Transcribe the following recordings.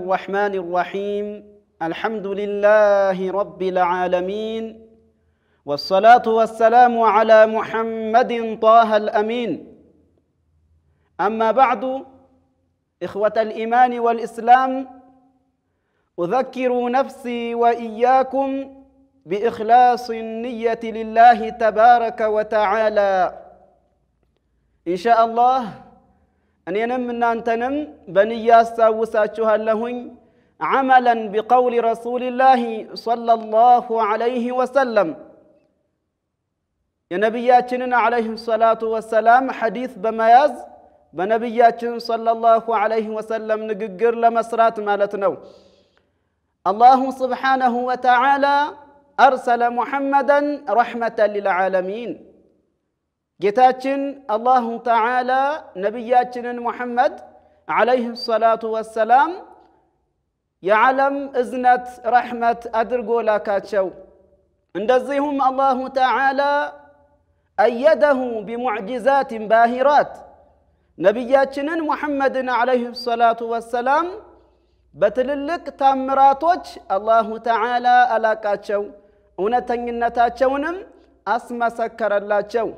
الرحمن الرحيم الحمد لله رب العالمين والصلاة والسلام على محمد طه الأمين أما بعد إخوة الإيمان والإسلام أذكر نفسي وإياكم بإخلاص النية لله تبارك وتعالى إن شاء الله أن ينم من أن تنم بني أستاوس أتشوهالهن عملا بقول رسول الله صلى الله عليه وسلم يا نبي عليه الصلاة والسلام حديث بمياز بنبي صلى الله عليه وسلم نققر لمسرات مالتنو الله سبحانه وتعالى أرسل محمدا رحمة للعالمين ጌታችን አላሁ ተዓላ ነቢያችንን ሙሐመድ ዓለይህ ሰላቱ ወሰላም የዓለም እዝነት ረሕመት አድርጎ ላካቸው እንደዚሁም አላሁ ተዓላ አየደሁ ቢሙዕጂዛትን ባሂራት ነቢያችንን ሙሐመድን ዓለይህ ሰላቱ ወሰላም በትልልቅ ታምራቶች አላሁ ተዓላ አላቃቸው እውነተኝነታቸውንም አስመሰከረላቸው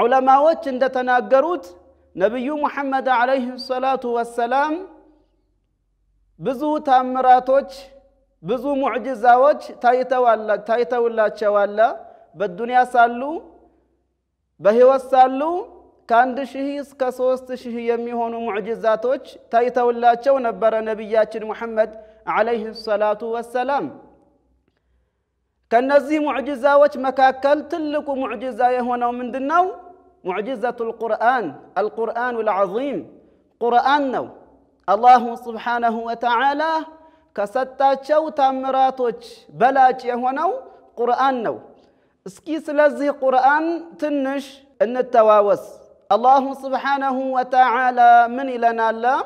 ዑለማዎች እንደተናገሩት ነቢዩ ሙሐመድ ዓለይህ ሰላቱ ወሰላም ብዙ ታምራቶች ብዙ ሙዕጅዛዎች ታይተውላቸዋል። በዱንያ ሳሉ በህይወት ሳሉ ከአንድ ሺህ እስከ ሶስት ሺህ የሚሆኑ ሙዕጅዛቶች ታይተውላቸው ነበረ ነቢያችን ሙሐመድ ዓለይህ ሰላቱ ወሰላም። ከነዚህ ሙዕጅዛዎች መካከል ትልቁ ሙዕጅዛ የሆነው ምንድን ነው? معجزة القرآن القرآن العظيم قرآن الله سبحانه وتعالى كستا شو تامراتوش بلا يهونو قرآن نو اسكي سلزي قرآن تنش ان التواوس الله سبحانه وتعالى من إلى لا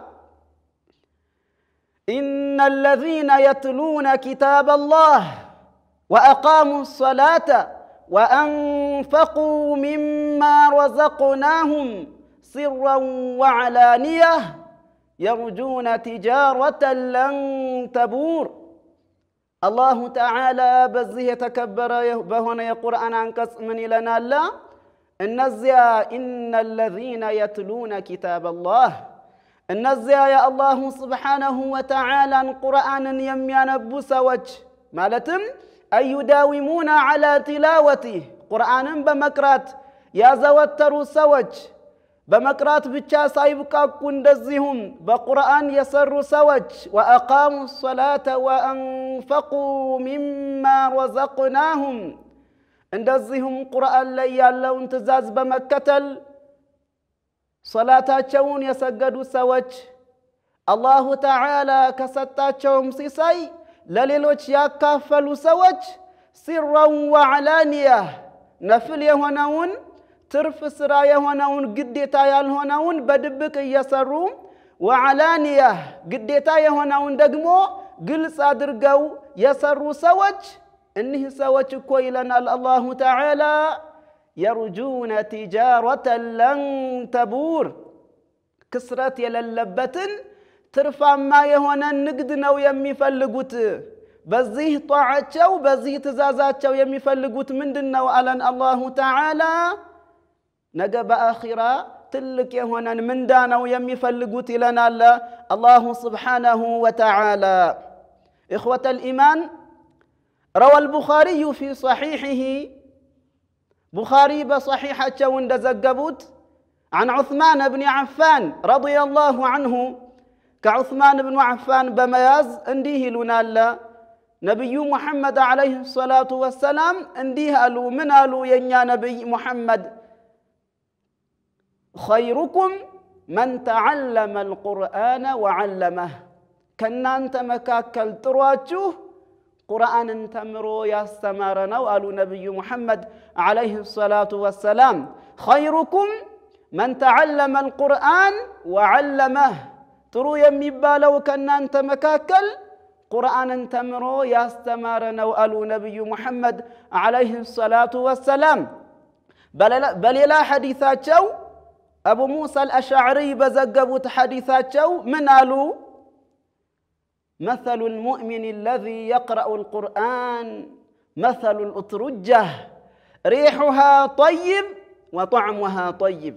إن الذين يتلون كتاب الله وأقاموا الصلاة وأنفقوا مما رزقناهم سرا وعلانية يرجون تجارة لن تبور الله تعالى بزه تكبر بهنا يقرأنا عن قسم لنا لا النزيا إن الذين يتلون كتاب الله النزيا يا الله سبحانه وتعالى قرآنا يميان بسوج مالتم؟ أي يداومون على تلاوته قرآن بمكرات يا زوتر سوج بمكرات بتشا سايب كاكون دزيهم بقرآن يسر سوج وأقاموا الصلاة وأنفقوا مما رزقناهم اندزهم قرآن لي لو انتزاز بمكتل صلاة شون يسجدوا سوج الله تعالى كستا شوم سيساي سي لليلوش ياكا فلو سوات سرا وعلانية نفل يهونون ترف سرا يهونون قد يتايال هونون بدبك يسروا وعلانية قد يهونون دقمو قل صادر قو يسروا سوات إنه سوات كويلنا الله تعالى يرجون تجارة لن تبور كسرت يلا لبتن ترفع ما يهونا نقدنا ويمي فلقوت بزيه طاعته وبزيه تزازاته ويمي فلقوت من دنا وألن الله تعالى نقب آخرا تلك يهونا من دانا ويمي فلقوت لنا الله سبحانه وتعالى إخوة الإيمان روى البخاري في صحيحه بخاري بصحيحة وندزقبوت عن عثمان بن عفان رضي الله عنه كعثمان بن عفان بمياز انديه لنا الله نبي محمد عليه الصلاة والسلام انديه ألو من ألو ينيا نبي محمد خيركم من تعلم القرآن وعلمه كنا أنت مكاكل تراتشوه قرآن تمرو يا سمارنا وألو نبي محمد عليه الصلاة والسلام خيركم من تعلم القرآن وعلمه ጥሩ የሚባለው ከእናንተ መካከል ቁርአንን ተምሮ ያስተማረ ነው አሉ ነቢዩ ሙሐመድ ዓለይህ ሰላቱ ወሰላም በሌላ ሐዲሳቸው አቡ ሙሳ አልአሻዕሪ በዘገቡት ሐዲሳቸው ምን አሉ مثل المؤمن الذي يقرأ القرآن مثل الأترجة ريحها طيب وطعمها طيب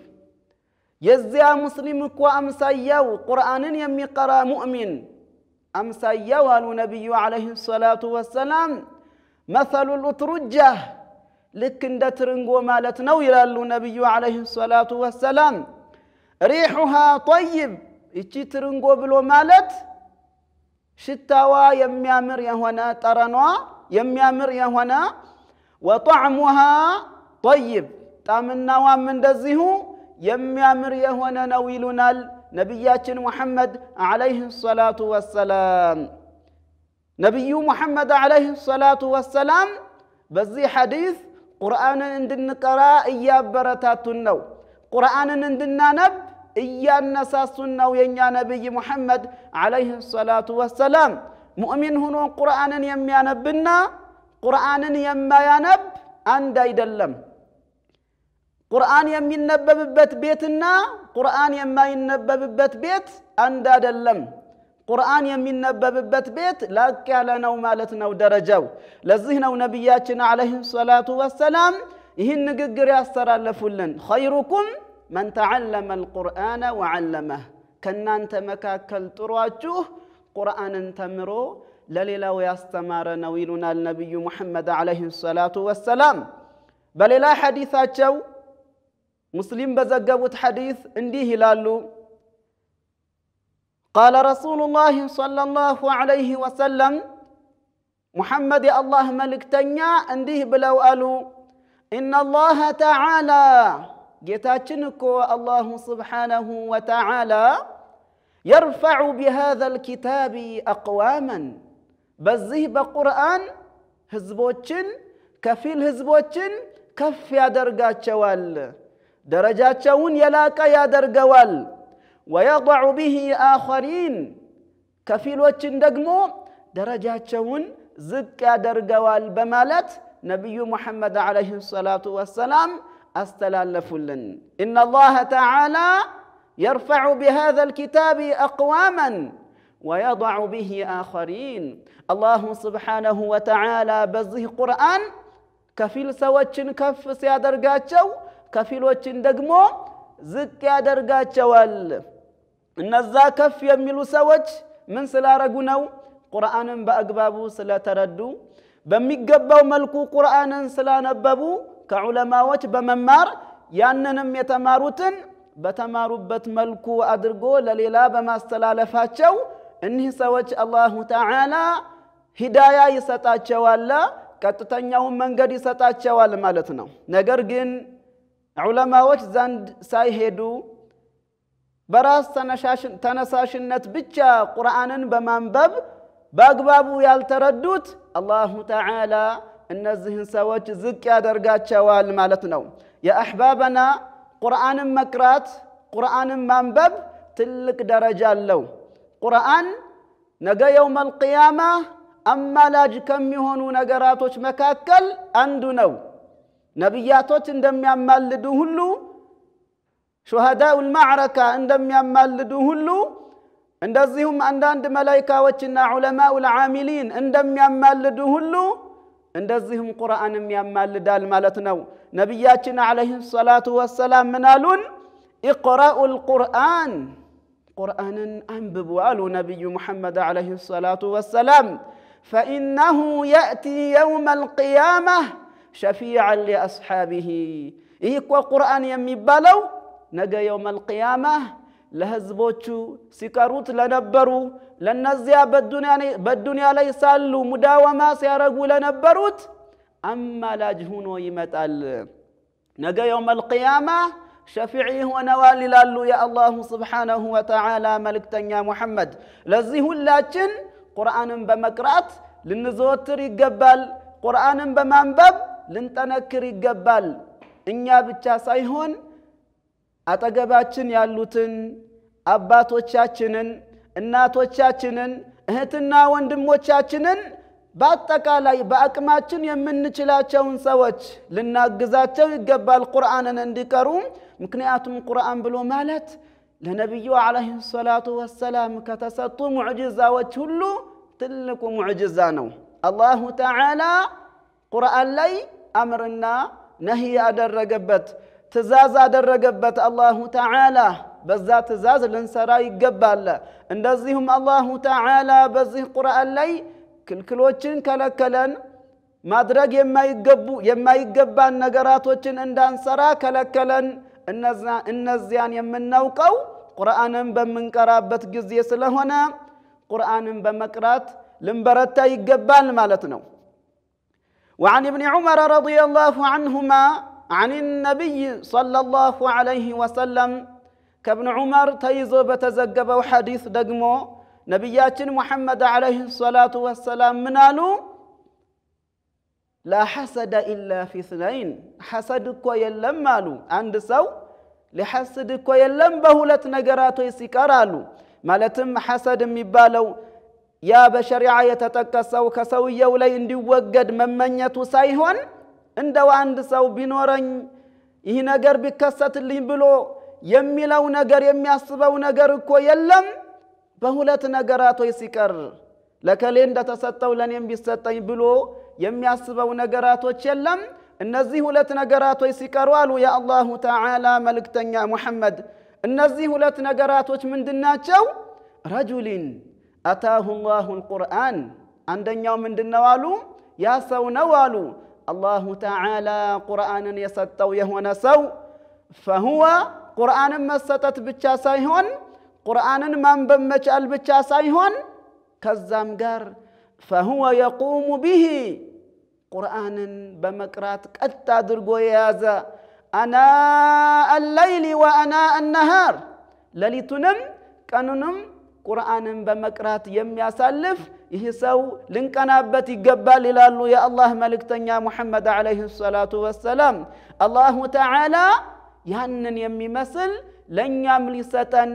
يزيا مسلم كو أمسايو قرآن يميقرا مؤمن أمسايو هالو نبي عليه الصلاة والسلام مثل الأترجة لكن دترنغو مالتنا ويرالو نبي عليه الصلاة والسلام ريحها طيب إتشي ترنغو بلو مالت شتاوا يميامر يهونا ترنوا يميامر يهونا وطعمها طيب تامنا وامن دزيهو የሚያምር የሆነ ነው ይሉናል ነቢያችን ሙሐመድ አለይህ ሰላቱ ወሰላም ነቢዩ ሙሐመድ አለይህ ሰላቱ ወሰላም በዚህ ሐዲስ ቁርአንን እንድንቀራ እያበረታቱን ነው ቁርአንን እንድናነብ እያነሳሱን ነው የእኛ ነቢይ ሙሐመድ አለይህ ሰላቱ ወሰላም ሙእሚን ሆኖ ቁርአንን የሚያነብና ቁርአንን የማያነብ አንድ አይደለም ቁርአን የሚነበብበት ቤትና ቁርአን የማይነበብበት ቤት አንድ አይደለም። ቁርአን የሚነበብበት ቤት ላቅ ያለ ነው ማለት ነው ደረጃው። ለዚህ ነው ነቢያችን ዓለይሂ ሰላቱ ወሰላም ይህን ንግግር ያስተላለፉልን ኸይሩኩም መን ተዓለመ አልቁርአነ ወዓለመህ፣ ከእናንተ መካከል ጥሯችሁ ቁርአንን ተምሮ ለሌላው ያስተማረ ነው ይሉናል ነቢዩ ሙሐመድ ዓለይሂ ሰላቱ ወሰላም። በሌላ ሐዲታቸው مسلم بزقبوت حديث انديه لالو قال رسول الله صلى الله عليه وسلم محمد الله ملك تنيا انديه بلو ألو إن الله تعالى جتاتشنكو الله سبحانه وتعالى يرفع بهذا الكتاب أقواما بزه بقرآن هزبوتشن كفيل هزبوتشن كف يا درقات شوال درجات شون يلاك يا درجوال ويضع به آخرين كفيل دقمو واتشندقمو درجاتشاون زكا درجوال بمالت نبي محمد عليه الصلاة والسلام أستلال فلن إن الله تعالى يرفع بهذا الكتاب أقواما ويضع به آخرين الله سبحانه وتعالى بزه قرآن كفيل سواتشن كف سيادر قاتشو ከፊሎችን ደግሞ ዝቅ ያደርጋቸዋል። እነዛ ከፍ የሚሉ ሰዎች ምን ስላረጉ ነው? ቁርአንን በአግባቡ ስለተረዱ፣ በሚገባው መልኩ ቁርአንን ስላነበቡ፣ ከዑለማዎች በመማር ያንንም የተማሩትን በተማሩበት መልኩ አድርጎ ለሌላ በማስተላለፋቸው እኒህ ሰዎች አላሁ ተዓላ ሂዳያ ይሰጣቸዋል፣ ቀጥተኛውን መንገድ ይሰጣቸዋል ማለት ነው። ነገር ግን ዑለማዎች ዘንድ ሳይሄዱ በራስ ተነሳሽነት ብቻ ቁርአንን በማንበብ በአግባቡ ያልተረዱት አላሁ ተዓላ እነዚህን ሰዎች ዝቅ ያደርጋቸዋል ማለት ነው። የአሕባበና ቁርአንን መቅራት ቁርአንን ማንበብ ትልቅ ደረጃ አለው። ቁርአን ነገ የውም አልቅያማ አማላጅ ከሚሆኑ ነገራቶች መካከል አንዱ ነው። نبياتوت اندم يامال لدو شهداء المعركة اندم يامال لدو هلو عند الزهم وچنا علماء العاملين اندم يامال لدو هلو عند الزهم قرآن لدال مالتنو نبياتنا عليه الصلاة والسلام منالون اقرأوا القرآن قرآن أنببوا ألو نبي محمد عليه الصلاة والسلام فإنه يأتي يوم القيامة شفيعا لأصحابه إيكو قرآن يميبالو نجا يوم القيامة لهزبوتشو سكاروت لنبرو لنزيا بالدنيا بالدنيا ليسالو مداومة سيارقو لنبروت أما لاجهونو يمتال نجا يوم القيامة شفيعي هو نوالي لالو يا الله سبحانه وتعالى ملك يا محمد لزيه لكن قرآن بمكرات لنزوتر يقبل قرآن بمنبب ልንጠነክር ይገባል። እኛ ብቻ ሳይሆን አጠገባችን ያሉትን አባቶቻችንን፣ እናቶቻችንን፣ እህትና ወንድሞቻችንን በአጠቃላይ በአቅማችን የምንችላቸውን ሰዎች ልናግዛቸው ይገባል ቁርአንን እንዲቀሩ። ምክንያቱም ቁርአን ብሎ ማለት ለነቢዩ ዓለይሂ ሰላቱ ወሰላም ከተሰጡ ሙዕጅዛዎች ሁሉ ትልቁ ሙዕጅዛ ነው። አላሁ ተዓላ ቁርአን ላይ أمرنا نهي أدرقبت تزاز أدرقبت الله تعالى በዛ ትእዛዝ ልንሰራ ይገባል። እንደዚሁም አላሁ ተዓላ በዚህ ቁርአን ላይ ክልክሎችን ከለከለን። ማድረግ የማይገቡ የማይገባን ነገራቶችን እንዳንሰራ ከለከለን። እነዚያን የምናውቀው ቁርአንን በምንቀራበት ጊዜ ስለሆነ ቁርአንን በመቅራት ልንበረታ ይገባል ማለት ነው። وعن ابن عمر رضي الله عنهما عن النبي صلى الله عليه وسلم كابن عمر تيزو بتزقب حديث دقمو نبيات محمد عليه الصلاة والسلام منالو لا حسد إلا في اثنين حسد كوي يلم عند سو لحسد كو يلم بهولة نقراتو يسيكارالو مالتم حسد مبالو ያ በሸሪዓ የተጠቀሰው ከሰውየው ላይ እንዲወገድ መመኘቱ ሳይሆን እንደው አንድ ሰው ቢኖረኝ ይህ ነገር ቢከሰትልኝ ብሎ የሚለው ነገር የሚያስበው ነገር እኮ የለም። በሁለት ነገራቶች ሲቀር ለከሌ እንደተሰጠው ለእኔም ቢሰጠኝ ብሎ የሚያስበው ነገራቶች የለም። እነዚህ ሁለት ነገራቶች ሲቀሩ አሉ የአላሁ ተዓላ መልእክተኛ ሙሐመድ። እነዚህ ሁለት ነገራቶች ምንድናቸው? ረጁሊን أتاه الله القرآن عند يوم من النوالو يا سو نوالو الله تعالى قرآن يستو يهون سو فهو قرآن ما ستت بتشاسيهون قرآن ما بمشال بتشاسيهون كزام جار فهو يقوم به قرآن بمكرات قد درقو يا أنا الليل وأنا النهار لليتنم كانونم ቁርአንን በመቅራት የሚያሳልፍ ይህ ሰው ልንቀናበት ይገባል ይላሉ የአላህ መልእክተኛ ሙሐመድ ዓለይህ ሰላቱ ወሰላም። አላሁ ተዓላ ያንን የሚመስል ለእኛም ሊሰጠን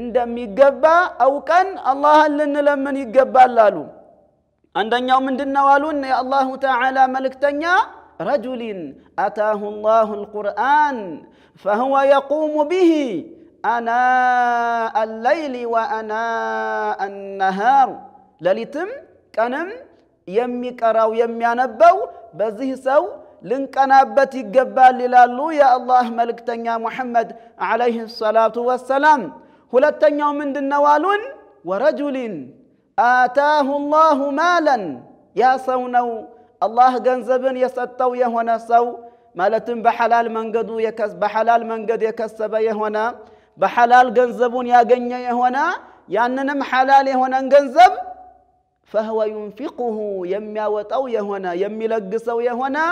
እንደሚገባ አውቀን አላህን ልንለምን ይገባል አሉ። አንደኛው ምንድን ነው አሉን የአላሁ ተዓላ መልእክተኛ ረጁሊን አታሁ ላሁ ልቁርአን ፈሁወ የቁሙ ብሂ أنا الليل وأنا النهار لليتم كنم يمي كراو يمي أنبو بزه سو لن كنابتي قبال للالو يا الله ملك تنيا محمد عليه الصلاة والسلام هل تنيا من دنوال ورجل آتاه الله مالا يا سونو الله جنزبن يسطو يهونا سو مالتن بحلال من قدو يكس حلال من قد يكسب يهونا بحلال جنزبون يا جنيا هنا يا أننم حلال هنا جنزب فهو ينفقه يميا وتو هنا يمي لقسو هنا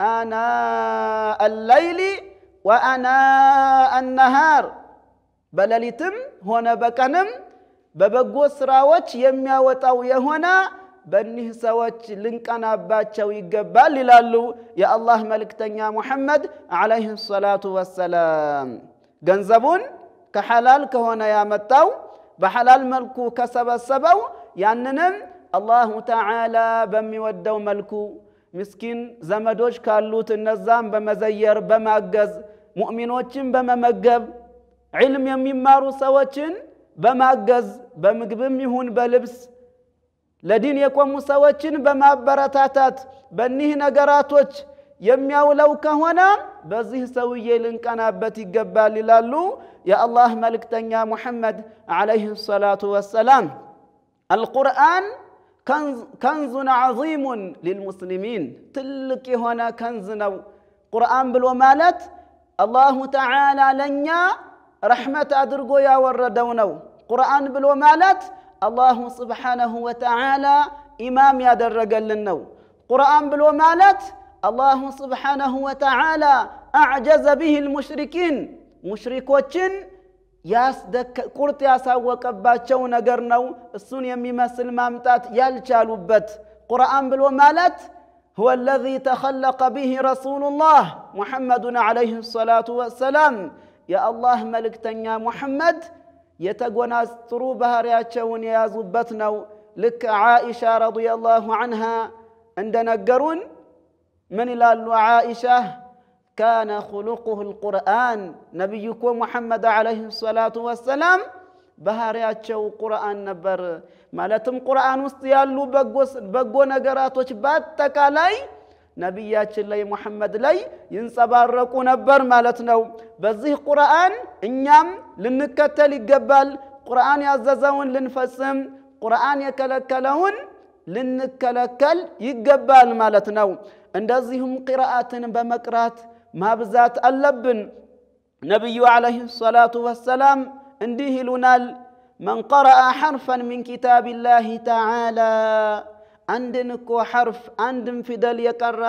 أنا الليل وأنا النهار بلليتم هنا بكنم ببقو سراوات يميا وتو هنا بني سوات لنك أنا باتشوي قبال لالو يا الله ملكتن يا محمد عليه الصلاة والسلام ገንዘቡን ከሐላል ከሆነ ያመጣው በሐላል መልኩ ከሰበሰበው ያንንም አላሁ ተዓላ በሚወደው መልኩ ምስኪን ዘመዶች ካሉት እነዛም በመዘየር በማገዝ ሙእሚኖችን በመመገብ ዒልም የሚማሩ ሰዎችን በማገዝ በምግብም ይሁን በልብስ ለዲን የቆሙ ሰዎችን በማበረታታት በእኒህ ነገራቶች የሚያውለው ከሆነ በዚህ ሰውዬ ልንቀናበት ይገባል ይላሉ የአላህ መልእክተኛ ሙሐመድ ዓለይህ ሰላቱ ወሰላም አልቁርአን ከንዙን ዓዚሙን ሊልሙስሊሚን ትልቅ የሆነ ከንዝ ነው ቁርአን ብሎ ማለት አላሁ ተዓላ ለእኛ ረሕመት አድርጎ ያወረደው ነው ቁርአን ብሎ ማለት አላሁ ስብሓነሁ ወተዓላ ኢማም ያደረገልን ነው ቁርአን ብሎ ማለት الله سبحانه وتعالى أعجز به المشركين مشركوتشن ياسدك كرت يا سوى كباتشو نجرنو السن يمي مسل مامتات يالشال بات قرآن بالومالت هو الذي تخلق به رسول الله محمد عليه الصلاة والسلام يا الله ملك يا محمد يتقونا استروبها رياتشون يا زبتنا لك عائشة رضي الله عنها عندنا قرون من إلى عائشة كان خلقه القرآن نبيكم محمد عليه الصلاة والسلام بهاري أتشو قرآن نبر ما لتم قرآن وستيالو بقوس بقو نقرات وشباتك علي نبيات اللي محمد لي ينصبرك نبر مالتنا بزه قرآن إنيام لنكتل قبل قرآن يعززون لنفسم قرآن يكلكلون لنكلكل يقبل مالتنا እንደዚሁም ቂራአትን በመቅራት ማብዛት አለብን ነቢዩ ዓለይሂ ሰላቱ ወሰላም እንዲህ ይሉናል መን ቀረአ ሐርፈን ሚን ኪታቢላሂ ተዓላ አንድን እኮ ሐርፍ አንድን ፊደል የቀራ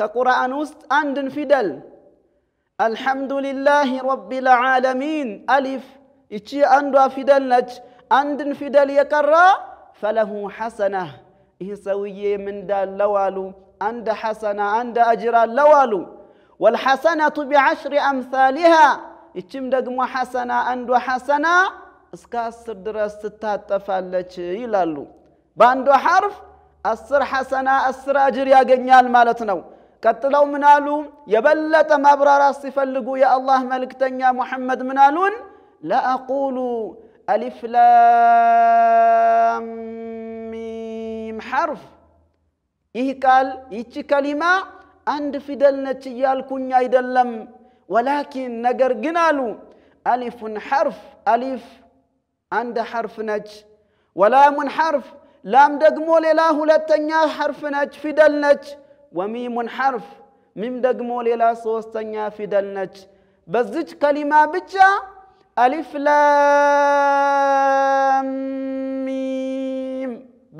ከቁርአን ውስጥ አንድን ፊደል አልሐምዱ ሊላህ ረቢ ልዓለሚን አሊፍ ይቺ አንዷ ፊደል ነች አንድን ፊደል የቀራ ፈለሁ ሐሰናህ ይህ ሰውዬ ምን እንዳለው አሉ አንድ ሐሰና አንድ አጅር አለው አሉ ወልሐሰነቱ ቢዐሽሪ አምሳሊሃ ይችም ደግሞ ሐሰና አንዱ ሐሰና እስከ አስር ድረስ ትታጠፋለች ይላሉ በአንዱ ሐርፍ አስር ሐሰና አስር አጅር ያገኛል ማለት ነው ቀጥለው ምን አሉ የበለጠ ማብራራት ሲፈልጉ የአላህ መልእክተኛ ሙሐመድ ምን አሉን ለአቁሉ አሊፍላሚም حرف ይህ ቃል ይቺ ከሊማ አንድ ፊደል ነች እያልኩኝ አይደለም ወላኪን ነገር ግን አሉ አሊፉን ሐርፍ አሊፍ አንድ ሐርፍ ነች ወላሙን ሐርፍ ላም ደግሞ ሌላ ሁለተኛ ሐርፍ ነች ፊደል ነች ወሚሙን ሐርፍ ሚም ደግሞ ሌላ ሶስተኛ ፊደል ነች በዚች ከሊማ ብቻ አሊፍ ላ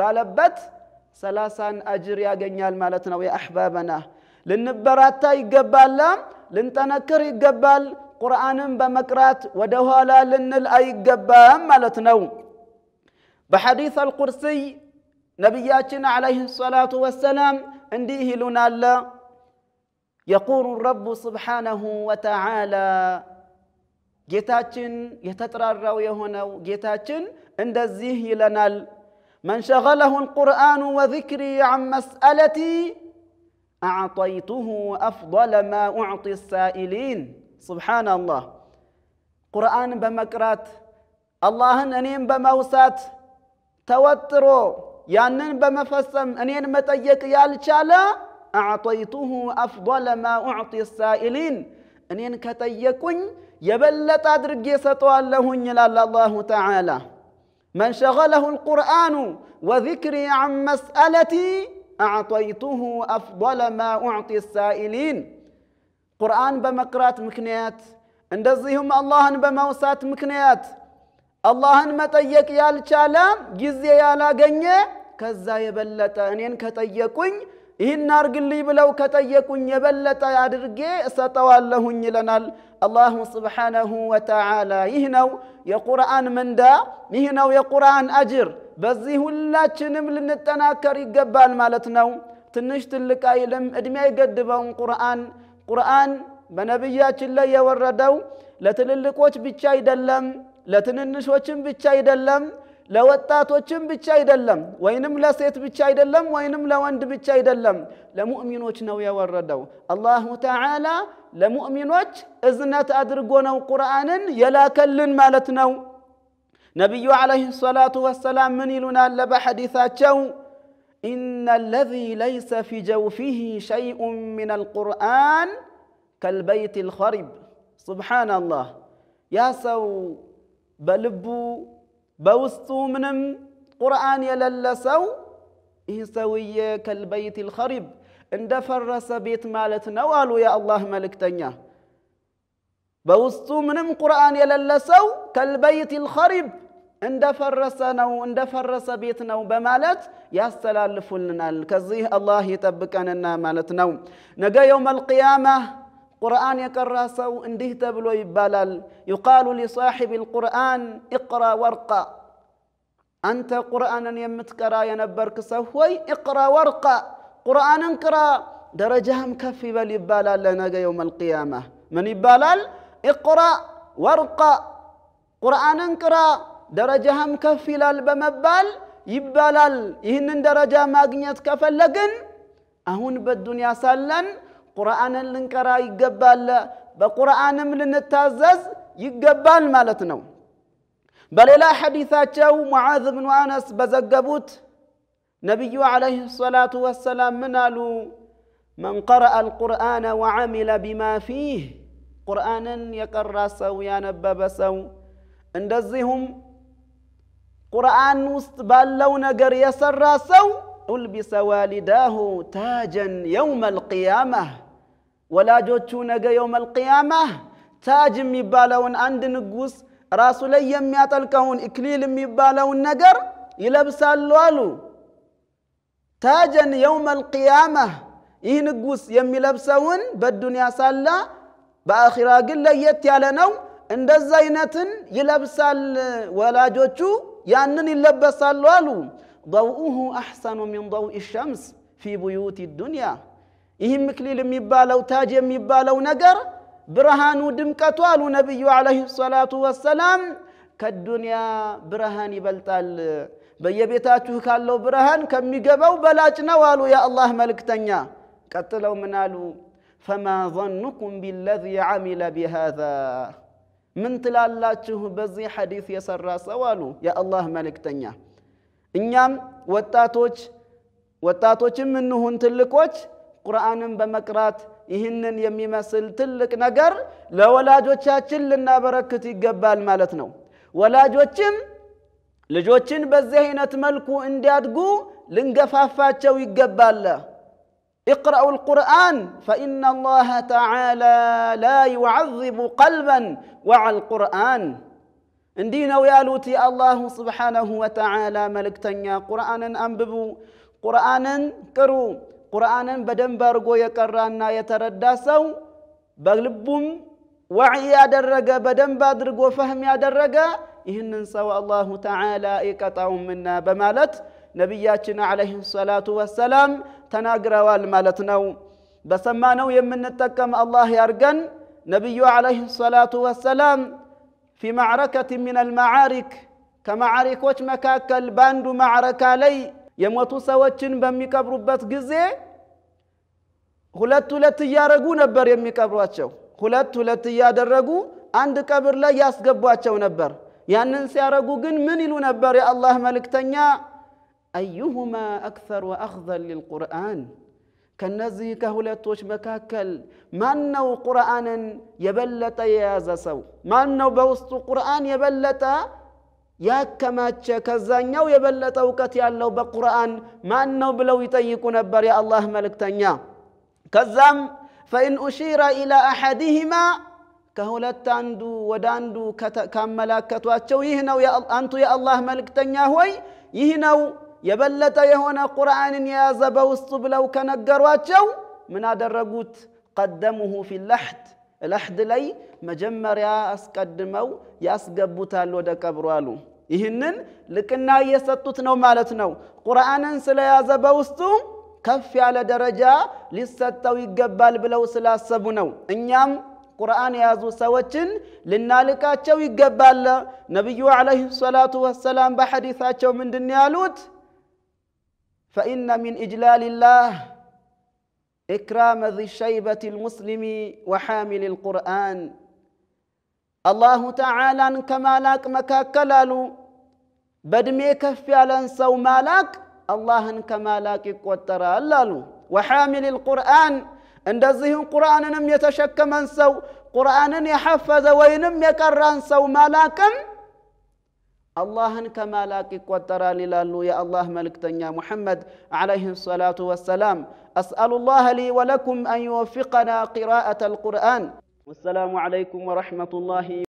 بالبت سلاسان أجر يا جنيال مالتنا ويا أحبابنا لنبرات يقبال لنتنكر يقبال قرآن بمكرات ودوهالا لن الأي قبال مالتنا بحديث القرسي نبياتنا عليه الصلاة والسلام عنديه لنا الله يقول الرب سبحانه وتعالى جيتاتشن يتترى الرو يهونو جيتاتشن عند الزيه لنا الله من شغله القرآن وذكري عن مسألتي أعطيته أفضل ما أعطي السائلين سبحان الله قرآن بمكرات الله أنين بموسات توترو يانن بمفسم أنين متيك يالشالا أعطيته أفضل ما أعطي السائلين أنين كتيكن يبلت أدرجي ستوال لهن الله تعالى من شغله القرآن وذكري عن مسألتي أعطيته أفضل ما أعطي السائلين قرآن بمقرات مكنيات اندزيهم الله بموسات مكنيات يا الشالام جزي يا لا ከዛ የበለጠ እኔን ከጠየቁኝ ይህን አርግልኝ ብለው ከጠየቁኝ የበለጠ አድርጌ እሰጠዋለሁኝ ይለናል አላሁ ስብሓነሁ ወተዓላ። ይህ ነው የቁርአን ምንዳ፣ ይህ ነው የቁርአን አጅር። በዚህ ሁላችንም ልንጠናከር ይገባል ማለት ነው። ትንሽ ትልቅ አይልም፣ ዕድሜ አይገድበውም። ቁርአን ቁርአን በነቢያችን ላይ የወረደው ለትልልቆች ብቻ አይደለም፣ ለትንንሾችም ብቻ አይደለም። لو لوتاتوچم بيتشا ايدلم وينم لا سيت بيتشا ايدلم وينم لا وند بيتشا ايدلم لمؤمنوچ نو يوردو الله تعالى لمؤمنوچ اذنات ادرغو نو قرانن يلاكلن مالتنو نبي عليه الصلاه والسلام من يلنا لب حديثاچو ان الذي ليس في جوفه شيء من القران كالبيت الخرب سبحان الله يا سو بلبو بوستو منم قرآن يللسو إيساوية كالبيت الخريب اندفر بيت مالت نوالو يا الله ملك تنيا بوستو منم قرآن يللسو كالبيت الخريب اندفرسنا واندفرس بيتنا وبمالت يا سلال فلنا الكزيه الله مالت نو نجا يوم القيامه قرآن يقرا سو انديه تبلو يبالال يقال لصاحب القرآن اقرا ورقا أنت قرآن يمتكرا ينبرك سوي اقرا ورقا قرآن انقرا درجهم كفي بل يبالال لنا يوم القيامة من يبالال اقرا ورقا قرآن انقرا درجهم كفي لال بمبال يبالال يهنن درجة ما كفل لكن أهون بالدنيا سالا ቁርአንን ልንቀራ ይገባል፣ በቁርአንም ልንታዘዝ ይገባል ማለት ነው። በሌላ ሐዲታቸው ሙዓዝ ብኑ አነስ በዘገቡት ነቢዩ ዓለይሂ ሰላቱ ወሰላም ምን አሉ? መን ቀረአ አልቁርአነ ወዓሚለ ቢማ ፊህ ቁርአንን የቀራ ሰው ያነበበ ሰው እንደዚሁም ቁርአን ውስጥ ባለው ነገር የሰራ ሰው ألبس والداه تاجا يوم القيامة ወላጆቹ ነገ የውመል ቅያማ ታጅ የሚባለውን አንድ ንጉስ ራሱ ላይ የሚያጠልቀውን እክሊል የሚባለውን ነገር ይለብሳሉ አሉ ታጀን የውመል ቅያማ ይህ ንጉስ የሚለብሰውን በዱንያ ሳላ በአኺራ ግን ለየት ያለ ነው እንደዛ አይነትን ይለብሳል ወላጆቹ ያንን ይለበሳሉ አሉ ضوءه أحسن من ضوء الشمس في بيوت الدنيا إهم كليل ميبالو تاج ميبالو نقر برهان دمكتو قالوا نبي عليه الصلاة والسلام كالدنيا برهان بلتال بيبيتاتو كالو برهان كم يقبو بلاتنا والو يا الله ملك تنيا كتلو منالو فما ظنكم بالذي عمل بهذا من تلالاتو بزي حديث يسر سوالو يا الله ملك تنيا እኛም ወጣቶች ወጣቶችም እንሁን ትልቆች ቁርአንን በመቅራት ይህንን የሚመስል ትልቅ ነገር ለወላጆቻችን ልናበረክት ይገባል ማለት ነው። ወላጆችም ልጆችን በዚህ አይነት መልኩ እንዲያድጉ ልንገፋፋቸው ይገባል። اقرأوا القرآن فإن الله تعالى لا يعذب قلبا وعلى القرآن እንዲህ ነው ያሉት የአላሁ ስብሓነሁ ወተዓላ መልእክተኛ ቁርአንን አንብቡ ቁርአንን ቅሩ ቁርአንን በደንብ አድርጎ የቀራና የተረዳ ሰው በልቡም ዋዕይ ያደረገ በደንብ አድርጎ ፈህም ያደረገ ይህንን ሰው አላሁ ተዓላ ይቀጣውምና በማለት ነቢያችን ዓለይሂ ሰላቱ ወሰላም ተናግረዋል ማለት ነው። በሰማነው የምንጠቀም አላህ ያርገን። ነቢዩ ዓለይሂ ሰላቱ ወሰላም في معركة من المعارك كمعارك وش مكاك الباند معركة لي يموتو سواتشن بامي كابرو بات جزي هلاتو لاتي يارجو نبر يمي كابرو اتشو هلاتو لاتي يادرجو عند كابر لا يسقب واتشو نبر يعني ننسي يارجو جن من يلو نبر يا الله ملك تنيا أيهما أكثر وأخذل للقرآن ከነዚህ ከሁለቶች መካከል ማን ነው ቁርአንን የበለጠ የያዘ ሰው? ማን ነው በውስጡ ቁርአን የበለጠ ያከማቸ ከዛኛው የበለጠ እውቀት ያለው በቁርአን ማን ነው ብለው ይጠይቁ ነበር የአላህ መልእክተኛ። ከዛም ፈኢን ኡሺረ ኢላ አሐዲሂማ ከሁለት አንዱ ወደ አንዱ ካመላከቷቸው ይህ ነው አንቱ የአላህ መልእክተኛ ሆይ ይህ ነው የበለጠ የሆነ ቁርአንን የያዘ በውስጡ ብለው ከነገሯቸው ምን አደረጉት? ቀደሙሁ ፊ ለሕድ ለሕድ ላይ መጀመሪያ አስቀድመው ያስገቡታል ወደ ቀብሩ አሉ። ይህንን ልቅና እየሰጡት ነው ማለት ነው። ቁርአንን ስለያዘ በውስጡ ከፍ ያለ ደረጃ ሊሰጠው ይገባል ብለው ስላሰቡ ነው። እኛም ቁርአን የያዙ ሰዎችን ልናልቃቸው ይገባል። ነቢዩ ዓለይሂ ሰላቱ ወሰላም በሐዲታቸው ምንድን ያሉት? فإن من إجلال الله إكرام ذي الشيبة المسلم وحامل القرآن الله تعالى كما لاك مكاكلالو بدمي كفي على سو مالك الله كما لاك يقوتر اللالو وحامل القرآن እንደዚህም يتشك من سو قرآن يحفظ وينم የቀራን سو مالكم አላህን ከማላቅ ይቆጠራል ይላሉ የአላህ መልእክተኛ ሙሐመድ ዓለይህ ሰላቱ ወሰላም አስአሉ ላህ ሊ ወለኩም አን ዩወፊቀና ቂራአት አልቁርአን ወሰላሙ ዓለይኩም ወረሕመቱ ላህ